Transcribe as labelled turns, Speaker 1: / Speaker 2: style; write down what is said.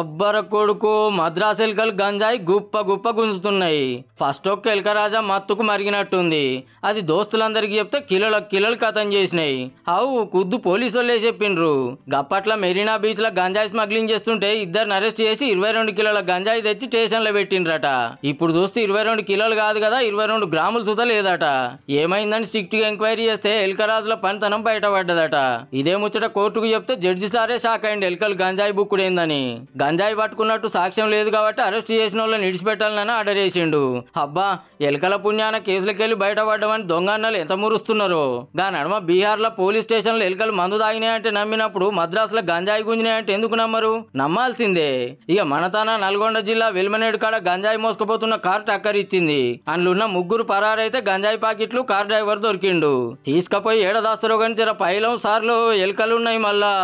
Speaker 1: అబ్బర కొడుకు మద్రాస్ ఎలుకలు గంజాయి గుప్ప గుప్ప గుంజుతున్నాయి ఫస్ట్ ఒక్క ఎలకరాజా మత్తుకు మరిగినట్టుంది అది దోస్తులందరికీ చెప్తే కిలల కిలోలు కథం చేసినాయి అవు కుద్దు పోలీసు వాళ్ళే చెప్పిండ్రు గప్పట్ల మెరీనా బీచ్లో గంజాయి స్మగ్లింగ్ చేస్తుంటే ఇద్దరిని అరెస్ట్ చేసి ఇరవై రెండు కిలోల గంజాయి తెచ్చి స్టేషన్లో పెట్టిండ్రట ఇప్పుడు చూస్తే ఇరవై రెండు కిలోలు కాదు కదా ఇరవై రెండు గ్రాములు చూతలేదట ఏమైందని ఏమైందని గా ఎంక్వైరీ చేస్తే ఎలకరాజుల పనితనం బయటపడ్డదట ఇదే ముచ్చట కోర్టుకు చెప్తే జడ్జి సారే షాక్ అయింది ఎలకలు గంజాయి ఏందని గంజాయి పట్టుకున్నట్టు సాక్ష్యం లేదు కాబట్టి అరెస్ట్ చేసిన వాళ్ళని ఇడిచిపెట్టాలని ఆర్డర్ చేసిండు అబ్బా ఎలకల పుణ్యాన కేసులకెళ్ళి బయటపడ్డమని దొంగ అన్నలు ఎంత మురుస్తున్నారో గా బీహార్ బీహార్లో పోలీస్ స్టేషన్లో ఎలుకలు మందు తాగినాయంటే నమ్మినప్పుడు మద్రాసులో గంజాయి గుంజినాయంటే ఎందుకు నమ్మరు నమ్మాల్సిందే ఇక మనతాన నల్గొండ జిల్లా వెల్మనేడు కాడ గంజాయి మోసుకుపోతున్న కారు టక్కరిచ్చింది అందులో ముగ్గురు పరారైతే గంజాయి పాకెట్లు కార్ డ్రైవర్ దొరికిండు తీసుకపోయి ఏడదాస్తరో కానీ జర పైలం సార్లు ఎలుకలున్నాయి మళ్ళా